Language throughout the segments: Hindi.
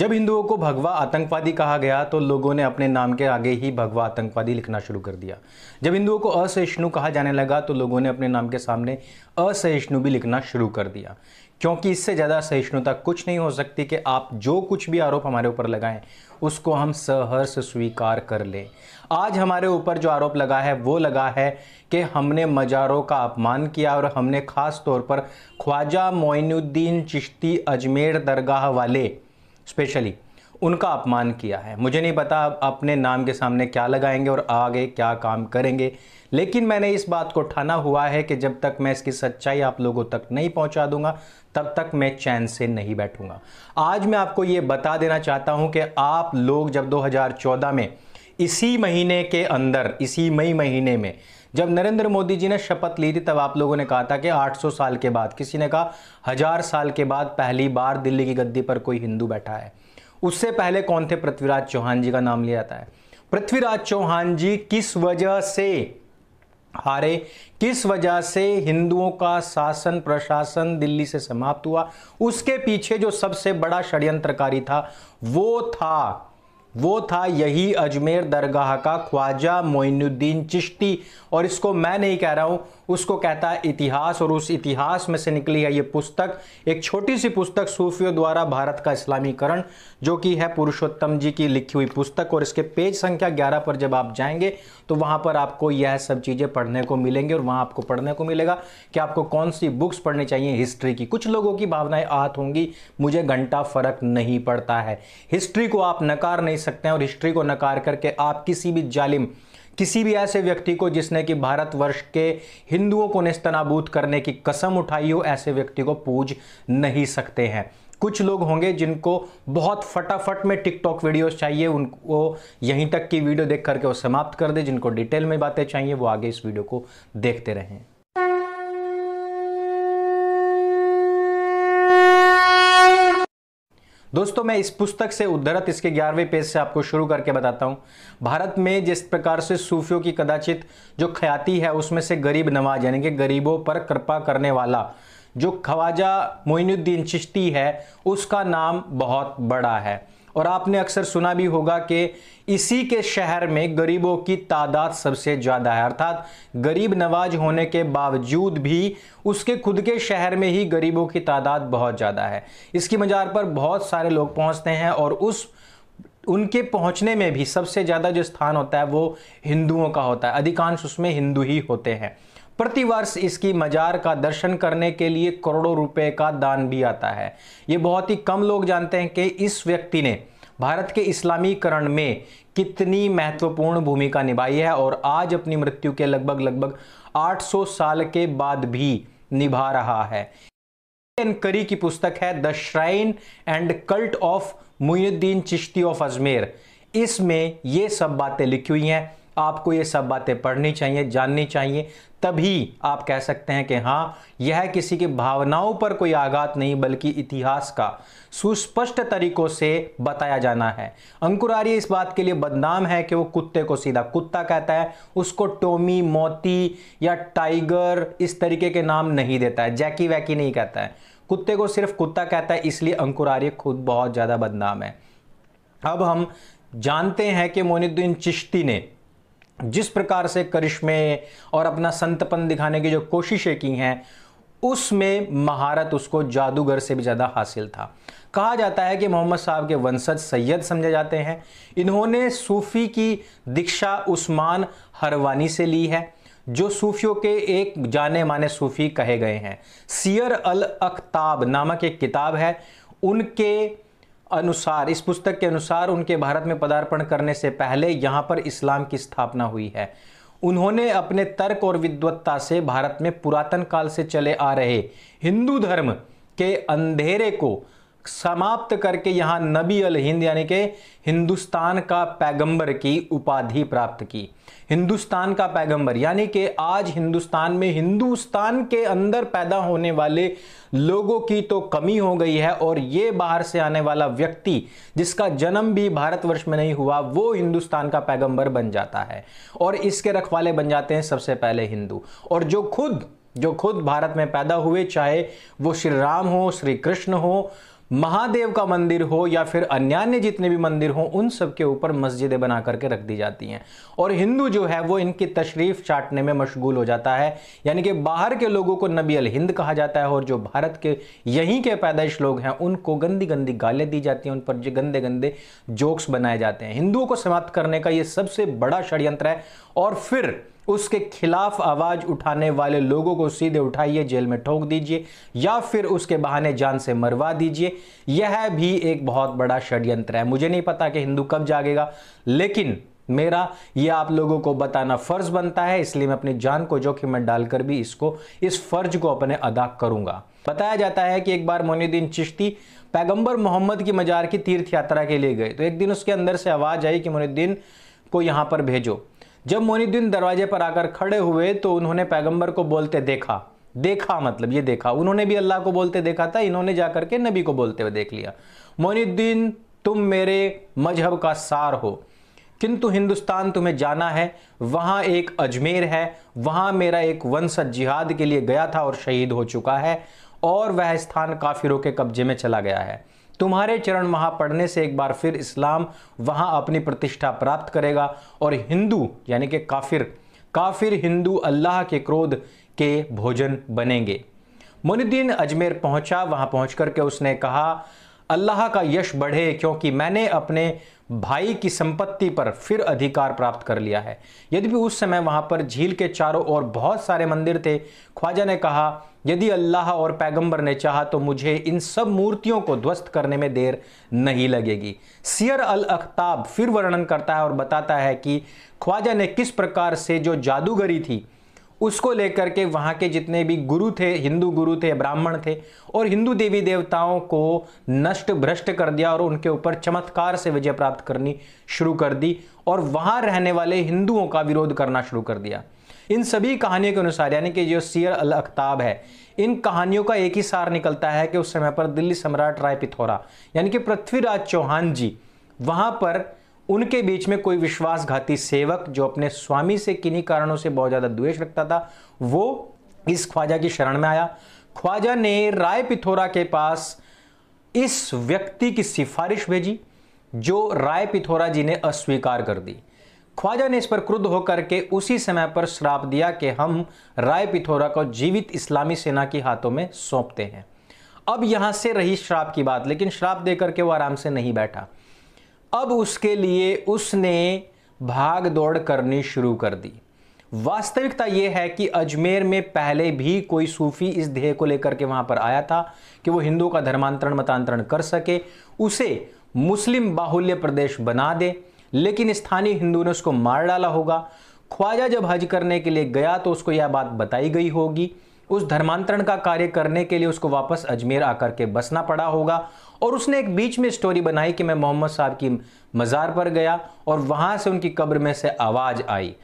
जब हिंदुओं को भगवा आतंकवादी कहा गया तो लोगों ने अपने नाम के आगे ही भगवा आतंकवादी लिखना शुरू कर दिया जब हिंदुओं को असहिष्णु कहा जाने लगा तो लोगों ने अपने नाम के सामने असहिष्णु भी लिखना शुरू कर दिया क्योंकि इससे ज़्यादा सहिष्णुता कुछ नहीं हो सकती कि आप जो कुछ भी आरोप हमारे ऊपर लगाएं उसको हम सहर्ष स्वीकार कर लें आज हमारे ऊपर जो आरोप लगा है वो लगा है कि हमने मजारों का अपमान किया और हमने ख़ास तौर पर ख्वाजा मोइनुद्दीन चिश्ती अजमेर दरगाह वाले स्पेशली उनका अपमान किया है मुझे नहीं पता अपने नाम के सामने क्या लगाएंगे और आगे क्या काम करेंगे लेकिन मैंने इस बात को ठाना हुआ है कि जब तक मैं इसकी सच्चाई आप लोगों तक नहीं पहुंचा दूंगा तब तक मैं चैन से नहीं बैठूंगा आज मैं आपको ये बता देना चाहता हूं कि आप लोग जब 2014 में इसी महीने के अंदर इसी मई महीने में जब नरेंद्र मोदी जी ने शपथ ली थी तब आप लोगों ने कहा था कि 800 साल के बाद किसी ने कहा हजार साल के बाद पहली बार दिल्ली की गद्दी पर कोई हिंदू बैठा है उससे पहले कौन थे पृथ्वीराज चौहान जी का नाम लिया जाता है पृथ्वीराज चौहान जी किस वजह से हारे किस वजह से हिंदुओं का शासन प्रशासन दिल्ली से समाप्त हुआ उसके पीछे जो सबसे बड़ा षड्यंत्रकारी था वो था वो था यही अजमेर दरगाह का ख्वाजा मोइनुद्दीन चिश्ती और इसको मैं नहीं कह रहा हूँ उसको कहता है इतिहास और उस इतिहास में से निकली है ये पुस्तक एक छोटी सी पुस्तक सूफियों द्वारा भारत का इस्लामीकरण जो कि है पुरुषोत्तम जी की लिखी हुई पुस्तक और इसके पेज संख्या ग्यारह पर जब आप जाएंगे तो वहाँ पर आपको यह सब चीज़ें पढ़ने को मिलेंगी और वहाँ आपको पढ़ने को मिलेगा कि आपको कौन सी बुक्स पढ़नी चाहिए हिस्ट्री की कुछ लोगों की भावनाएं आहत होंगी मुझे घंटा फर्क नहीं पड़ता है हिस्ट्री को आप नकार नहीं सकते हैं और हिस्ट्री को नकार करके आप किसी भी जालिम किसी भी ऐसे व्यक्ति को जिसने कि भारतवर्ष के हिंदुओं को निस्तनाबूत करने की कसम उठाई हो ऐसे व्यक्ति को पूज नहीं सकते हैं कुछ लोग होंगे जिनको बहुत फटाफट में टिकटॉक वीडियोस चाहिए उनको यहीं तक की वीडियो देख करके वो समाप्त कर दे जिनको डिटेल में बातें चाहिए वो आगे इस वीडियो को देखते रहें दोस्तों मैं इस पुस्तक से उद्धरत इसके ग्यारहवें पेज से आपको शुरू करके बताता हूँ भारत में जिस प्रकार से सूफियों की कदाचित जो ख्याति है उसमें से गरीब नवाज यानी कि गरीबों पर कृपा करने वाला जो ख्वाजा मोइनुद्दीन चिश्ती है उसका नाम बहुत बड़ा है और आपने अक्सर सुना भी होगा कि इसी के शहर में गरीबों की तादाद सबसे ज़्यादा है अर्थात गरीब नवाज होने के बावजूद भी उसके खुद के शहर में ही गरीबों की तादाद बहुत ज़्यादा है इसकी मज़ार पर बहुत सारे लोग पहुँचते हैं और उस उनके पहुंचने में भी सबसे ज़्यादा जो स्थान होता है वो हिंदुओं का होता है अधिकांश उसमें हिंदू ही होते हैं प्रतिवर्ष इसकी मजार का दर्शन करने के लिए करोड़ों रुपए का दान भी आता है ये बहुत ही कम लोग जानते हैं कि इस व्यक्ति ने भारत के इस्लामीकरण में कितनी महत्वपूर्ण भूमिका निभाई है और आज अपनी मृत्यु के लगभग लगभग 800 साल के बाद भी निभा रहा है करी की पुस्तक है the shrine and cult of Muinuddin Chishti of Ajmer इसमें ये सब बातें लिखी हुई हैं आपको ये सब बातें पढ़नी चाहिए जाननी चाहिए तभी आप कह सकते हैं कि हाँ यह किसी की भावनाओं पर कोई आघात नहीं बल्कि इतिहास का सुस्पष्ट तरीकों से बताया जाना है अंकुर आर्य इस बात के लिए बदनाम है कि वो कुत्ते को सीधा कुत्ता कहता है उसको टोमी मोती या टाइगर इस तरीके के नाम नहीं देता है जैकी वैकी नहीं कहता है कुत्ते को सिर्फ कुत्ता कहता है इसलिए अंकुर आर्य खुद बहुत ज़्यादा बदनाम है अब हम जानते हैं कि मोनिद्दीन चिश्ती ने जिस प्रकार से करिश्मे और अपना संतपन दिखाने की जो कोशिशें की हैं उसमें महारत उसको जादूगर से भी ज़्यादा हासिल था कहा जाता है कि मोहम्मद साहब के वंशज सैयद समझे जाते हैं इन्होंने सूफ़ी की दीक्षा उस्मान हरवानी से ली है जो सूफियों के एक जाने माने सूफ़ी कहे गए हैं सियर अल अख्ताब नामक एक किताब है उनके अनुसार इस पुस्तक के अनुसार उनके भारत में पदार्पण करने से पहले यहाँ पर इस्लाम की स्थापना हुई है उन्होंने अपने तर्क और विद्वत्ता से भारत में पुरातन काल से चले आ रहे हिंदू धर्म के अंधेरे को समाप्त करके यहां नबी अल हिंद यानी कि हिंदुस्तान का पैगंबर की उपाधि प्राप्त की हिंदुस्तान का पैगंबर यानी कि आज हिंदुस्तान में हिंदुस्तान के अंदर पैदा होने वाले लोगों की तो कमी हो गई है और ये बाहर से आने वाला व्यक्ति जिसका जन्म भी भारतवर्ष में नहीं हुआ वो हिंदुस्तान का पैगंबर बन जाता है और इसके रखवाले बन जाते हैं सबसे पहले हिंदू और जो खुद जो खुद भारत में पैदा हुए चाहे वो श्री राम हो श्री कृष्ण हो महादेव का मंदिर हो या फिर अन्य जितने भी मंदिर हों उन सब के ऊपर मस्जिदें बना करके रख दी जाती हैं और हिंदू जो है वो इनकी तशरीफ चाटने में मशगूल हो जाता है यानी कि बाहर के लोगों को नबी अल हिंद कहा जाता है और जो भारत के यहीं के पैदाइश लोग हैं उनको गंदी गंदी गालें दी जाती हैं उन पर गंदे गंदे जोक्स बनाए जाते हैं हिंदुओं को समाप्त करने का ये सबसे बड़ा षड्यंत्र है और फिर उसके खिलाफ आवाज उठाने वाले लोगों को सीधे उठाइए जेल में ठोक दीजिए या फिर उसके बहाने जान से मरवा दीजिए यह भी एक बहुत बड़ा षड्यंत्र है मुझे नहीं पता कि हिंदू कब जागेगा लेकिन मेरा यह आप लोगों को बताना फ़र्ज बनता है इसलिए मैं अपनी जान को जोखिम में डालकर भी इसको इस फ़र्ज को अपने अदा करूंगा बताया जाता है कि एक बार मोनुद्दीन चिश्ती पैगंबर मोहम्मद की मजार की तीर्थ यात्रा के लिए गए तो एक दिन उसके अंदर से आवाज़ आई कि मोनुद्दीन को यहां पर भेजो जब मोनिद्दीन दरवाजे पर आकर खड़े हुए तो उन्होंने पैगंबर को बोलते देखा देखा मतलब ये देखा उन्होंने भी अल्लाह को बोलते देखा था इन्होंने जाकर के नबी को बोलते हुए देख लिया मोनिद्दीन तुम मेरे मजहब का सार हो किंतु हिंदुस्तान तुम्हें जाना है वहाँ एक अजमेर है वहाँ मेरा एक वंशज जिहाद के लिए गया था और शहीद हो चुका है और वह स्थान काफिरों के कब्जे में चला गया है तुम्हारे चरण वहां पढ़ने से एक बार फिर इस्लाम वहां अपनी प्रतिष्ठा प्राप्त करेगा और हिंदू यानी कि काफिर काफिर हिंदू अल्लाह के क्रोध के भोजन बनेंगे मुनिद्दीन अजमेर पहुंचा वहां पहुंच के उसने कहा अल्लाह का यश बढ़े क्योंकि मैंने अपने भाई की संपत्ति पर फिर अधिकार प्राप्त कर लिया है यदि भी उस समय वहां पर झील के चारों ओर बहुत सारे मंदिर थे ख्वाजा ने कहा यदि अल्लाह और पैगंबर ने चाहा तो मुझे इन सब मूर्तियों को ध्वस्त करने में देर नहीं लगेगी सियर अल अख्ताब फिर वर्णन करता है और बताता है कि ख्वाजा ने किस प्रकार से जो जादूगरी थी उसको लेकर के वहाँ के जितने भी गुरु थे हिंदू गुरु थे ब्राह्मण थे और हिंदू देवी देवताओं को नष्ट भ्रष्ट कर दिया और उनके ऊपर चमत्कार से विजय प्राप्त करनी शुरू कर दी और वहाँ रहने वाले हिंदुओं का विरोध करना शुरू कर दिया इन सभी कहानियों के अनुसार यानी कि जो सियर अल अख्ताब है इन कहानियों का एक ही सार निकलता है कि उस समय पर दिल्ली सम्राट राय पिथौरा यानी कि पृथ्वीराज चौहान जी वहाँ पर उनके बीच में कोई विश्वासघाती सेवक जो अपने स्वामी से किन्हीं कारणों से बहुत ज़्यादा द्वेष रखता था वो इस ख्वाजा की शरण में आया ख्वाजा ने राय पिथोरा के पास इस व्यक्ति की सिफारिश भेजी जो राय पिथोरा जी ने अस्वीकार कर दी ख्वाजा ने इस पर क्रुद्ध होकर के उसी समय पर श्राप दिया कि हम राय पिथोरा को जीवित इस्लामी सेना के हाथों में सौंपते हैं अब यहां से रही श्राप की बात लेकिन श्राप देकर के वो आराम से नहीं बैठा अब उसके लिए उसने भाग दौड़ करनी शुरू कर दी वास्तविकता यह है कि अजमेर में पहले भी कोई सूफी इस ध्येय को लेकर के वहाँ पर आया था कि वो हिंदू का धर्मांतरण मतांतरण कर सके उसे मुस्लिम बाहुल्य प्रदेश बना दे लेकिन स्थानीय हिंदू ने उसको मार डाला होगा ख्वाजा जब हज करने के लिए गया तो उसको यह बात बताई गई होगी उस धर्मांतरण का कार्य करने के लिए उसको वापस अजमेर आकर के बसना पड़ा होगा और उसने एक बीच में स्टोरी बनाई कि मैं मोहम्मद साहब की मज़ार पर गया और वहाँ से उनकी कब्र में से आवाज़ आई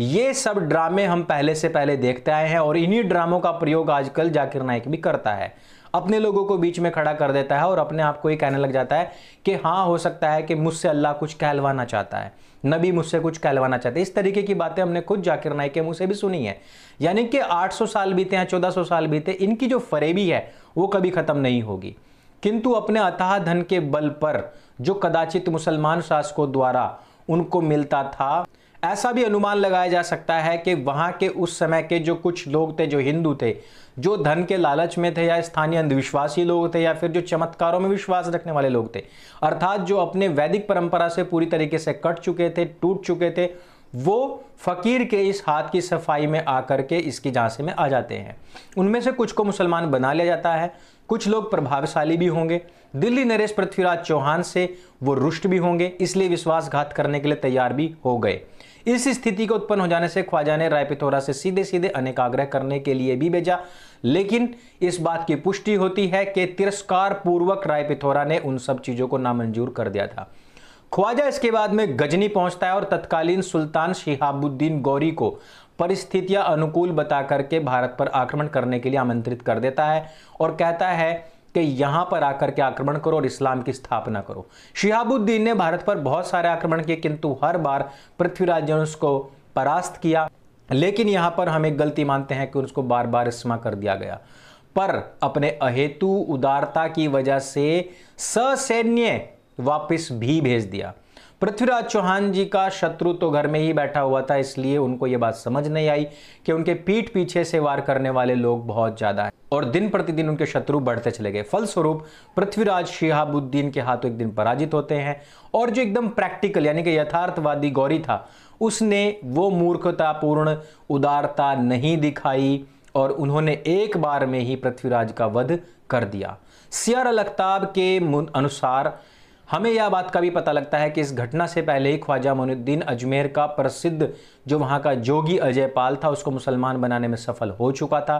ये सब ड्रामे हम पहले से पहले देखते आए हैं और इन्हीं ड्रामों का प्रयोग आजकल जाकिर नाइक भी करता है अपने लोगों को बीच में खड़ा कर देता है और अपने आप को ही कहने लग जाता है कि हाँ हो सकता है कि मुझसे अल्लाह कुछ कहलवाना चाहता है नबी मुझसे कुछ कहलवाना चाहते हैं इस तरीके की बातें हमने खुद जाकिर नाई के मुँह से भी सुनी है यानी कि 800 साल बीते हैं 1400 साल बीते इनकी जो फरेबी है वो कभी ख़त्म नहीं होगी किंतु अपने अतः धन के बल पर जो कदाचित मुसलमान शासकों द्वारा उनको मिलता था ऐसा भी अनुमान लगाया जा सकता है कि वहाँ के उस समय के जो कुछ लोग थे जो हिंदू थे जो धन के लालच में थे या स्थानीय अंधविश्वासी लोग थे या फिर जो चमत्कारों में विश्वास रखने वाले लोग थे अर्थात जो अपने वैदिक परंपरा से पूरी तरीके से कट चुके थे टूट चुके थे वो फकीर के इस हाथ की सफाई में आकर के इसकी झांसे में आ जाते हैं उनमें से कुछ को मुसलमान बना लिया जाता है कुछ लोग प्रभावशाली भी होंगे दिल्ली नरेश पृथ्वीराज चौहान से वो रुष्ट भी होंगे इसलिए विश्वासघात करने के लिए तैयार भी हो गए इस स्थिति को उत्पन्न हो जाने से ख्वाजा ने रायपिथोरा से सीधे सीधे अनेक आग्रह करने के लिए भी भेजा लेकिन इस बात की पुष्टि होती है कि तिरस्कार पूर्वक रायपिथोरा ने उन सब चीज़ों को नामंजूर कर दिया था ख्वाजा इसके बाद में गजनी पहुंचता है और तत्कालीन सुल्तान शिहाबुद्दीन गौरी को परिस्थितियां अनुकूल बता करके भारत पर आक्रमण करने के लिए आमंत्रित कर देता है और कहता है कि यहां पर आकर के आक्रमण करो और इस्लाम की स्थापना करो शिहाबुद्दीन ने भारत पर बहुत सारे आक्रमण किए किंतु हर बार पृथ्वीराज ने उसको परास्त किया लेकिन यहां पर हम एक गलती मानते हैं कि उसको बार बार स्मा कर दिया गया पर अपने अहेतु उदारता की वजह से ससैन्य वापिस भी भेज दिया पृथ्वीराज चौहान जी का शत्रु तो घर में ही बैठा हुआ था इसलिए उनको ये बात समझ नहीं आई कि उनके पीठ पीछे से वार करने वाले लोग बहुत ज़्यादा हैं और दिन प्रतिदिन उनके शत्रु बढ़ते चले गए फलस्वरूप पृथ्वीराज शिहाबुद्दीन के हाथों एक दिन पराजित होते हैं और जो एकदम प्रैक्टिकल यानी कि यथार्थवादी गौरी था उसने वो मूर्खतापूर्ण उदारता नहीं दिखाई और उन्होंने एक बार में ही पृथ्वीराज का वध कर दिया सियर अलख्ताब के अनुसार हमें यह बात का भी पता लगता है कि इस घटना से पहले ही ख्वाजा मोनुद्दीन अजमेर का प्रसिद्ध जो वहाँ का जोगी अजय पाल था उसको मुसलमान बनाने में सफल हो चुका था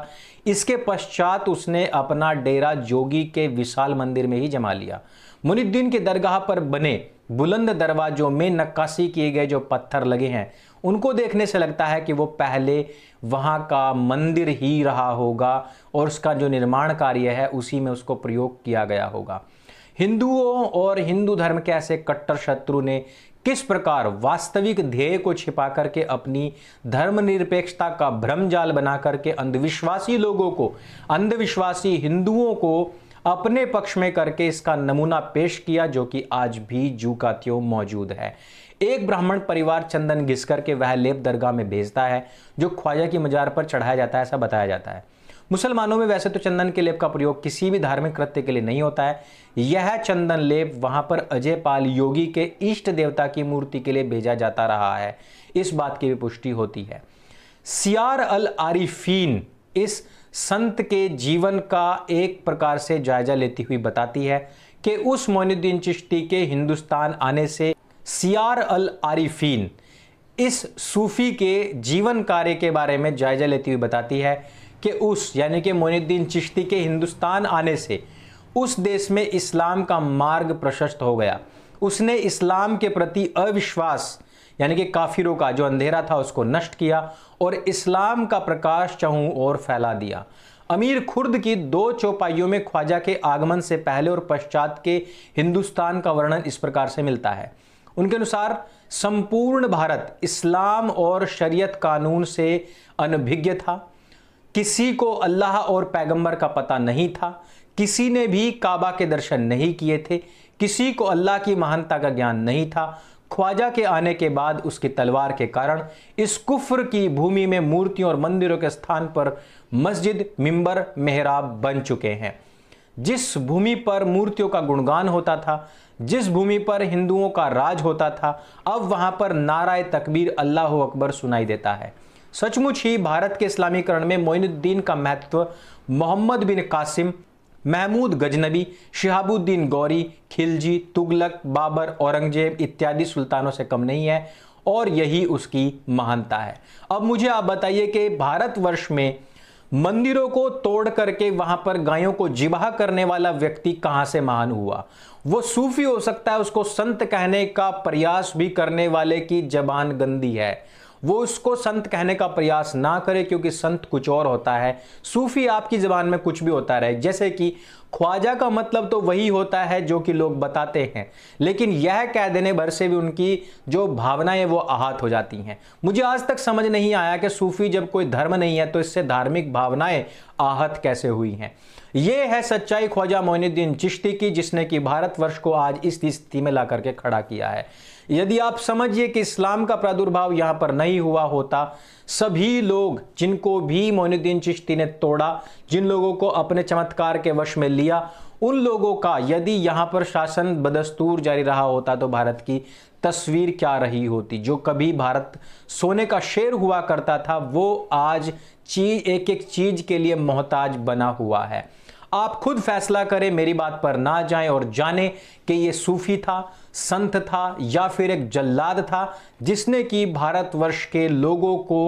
इसके पश्चात उसने अपना डेरा जोगी के विशाल मंदिर में ही जमा लिया मुनुद्दीन के दरगाह पर बने बुलंद दरवाजों में नक्काशी किए गए जो पत्थर लगे हैं उनको देखने से लगता है कि वो पहले वहाँ का मंदिर ही रहा होगा और उसका जो निर्माण कार्य है उसी में उसको प्रयोग किया गया होगा हिंदुओं और हिंदू धर्म के ऐसे कट्टर शत्रु ने किस प्रकार वास्तविक ध्येय को छिपा करके अपनी धर्मनिरपेक्षता का भ्रम जाल बना करके अंधविश्वासी लोगों को अंधविश्वासी हिंदुओं को अपने पक्ष में करके इसका नमूना पेश किया जो कि आज भी जू का त्यों मौजूद है एक ब्राह्मण परिवार चंदन घिसकर के वह लेप दरगाह में भेजता है जो ख्वाजा की मजार पर चढ़ाया जाता है ऐसा बताया जाता है मुसलमानों में वैसे तो चंदन के लेप का प्रयोग किसी भी धार्मिक कृत्य के लिए नहीं होता है यह चंदन लेप वहां पर अजय पाल योगी के इष्ट देवता की मूर्ति के लिए भेजा जाता रहा है इस बात की भी पुष्टि होती है सियार अल आरिफीन इस संत के जीवन का एक प्रकार से जायजा लेती हुई बताती है कि उस मोनुद्दीन चिश्ती के हिंदुस्तान आने से सियार अल आरिफीन इस सूफी के जीवन कार्य के बारे में जायजा लेती हुई बताती है कि उस यानी कि मोनुद्दीन चिश्ती के हिंदुस्तान आने से उस देश में इस्लाम का मार्ग प्रशस्त हो गया उसने इस्लाम के प्रति अविश्वास यानी कि काफिरों का जो अंधेरा था उसको नष्ट किया और इस्लाम का प्रकाश चहूँ और फैला दिया अमीर खुर्द की दो चौपाइयों में ख्वाजा के आगमन से पहले और पश्चात के हिंदुस्तान का वर्णन इस प्रकार से मिलता है उनके अनुसार संपूर्ण भारत इस्लाम और शरीयत कानून से अनभिज्ञ था किसी को अल्लाह और पैगंबर का पता नहीं था किसी ने भी काबा के दर्शन नहीं किए थे किसी को अल्लाह की महानता का ज्ञान नहीं था ख्वाजा के आने के बाद उसकी तलवार के कारण इस कुफ्र की भूमि में मूर्तियों और मंदिरों के स्थान पर मस्जिद मिंबर मेहराब बन चुके हैं जिस भूमि पर मूर्तियों का गुणगान होता था जिस भूमि पर हिंदुओं का राज होता था अब वहां पर नाराय तकबीर अल्लाह अकबर सुनाई देता है सचमुच ही भारत के इस्लामीकरण में मोइनुद्दीन का महत्व मोहम्मद बिन कासिम महमूद गजनबी शिहाबुद्दीन गौरी खिलजी तुगलक बाबर औरंगजेब इत्यादि सुल्तानों से कम नहीं है और यही उसकी महानता है अब मुझे आप बताइए कि भारतवर्ष में मंदिरों को तोड़ करके वहां पर गायों को जिबाह करने वाला व्यक्ति कहां से महान हुआ वो सूफी हो सकता है उसको संत कहने का प्रयास भी करने वाले की जबान गंदी है वो उसको संत कहने का प्रयास ना करे क्योंकि संत कुछ और होता है सूफी आपकी ज़बान में कुछ भी होता रहे जैसे कि ख्वाजा का मतलब तो वही होता है जो कि लोग बताते हैं लेकिन यह कह देने भर से भी उनकी जो भावनाएं वो आहत हो जाती हैं मुझे आज तक समझ नहीं आया कि सूफी जब कोई धर्म नहीं है तो इससे धार्मिक भावनाएं आहत कैसे हुई हैं ये है सच्चाई ख्वाजा मोइनुद्दीन चिश्ती की जिसने कि भारतवर्ष को आज इस स्थिति में ला करके खड़ा किया है यदि आप समझिए कि इस्लाम का प्रादुर्भाव यहाँ पर नहीं हुआ होता सभी लोग जिनको भी मोहनुद्दीन चिश्ती ने तोड़ा जिन लोगों को अपने चमत्कार के वश में लिया उन लोगों का यदि यहाँ पर शासन बदस्तूर जारी रहा होता तो भारत की तस्वीर क्या रही होती जो कभी भारत सोने का शेर हुआ करता था वो आज चीज एक एक चीज के लिए मोहताज बना हुआ है आप खुद फैसला करें मेरी बात पर ना जाएं और जाने कि ये सूफी था संत था या फिर एक जल्लाद था जिसने कि भारतवर्ष के लोगों को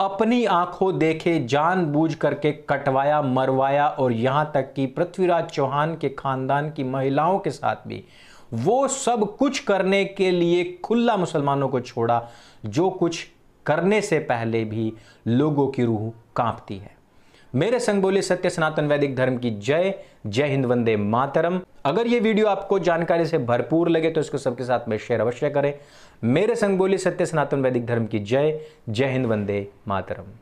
अपनी आंखों देखे जानबूझ करके कटवाया मरवाया और यहाँ तक कि पृथ्वीराज चौहान के खानदान की महिलाओं के साथ भी वो सब कुछ करने के लिए खुला मुसलमानों को छोड़ा जो कुछ करने से पहले भी लोगों की रूह कांपती है मेरे संग बोले सत्य सनातन वैदिक धर्म की जय जय हिंद वंदे मातरम अगर ये वीडियो आपको जानकारी से भरपूर लगे तो इसको सबके साथ में शेयर अवश्य करें मेरे संग बोले सत्य सनातन वैदिक धर्म की जय जय हिंद वंदे मातरम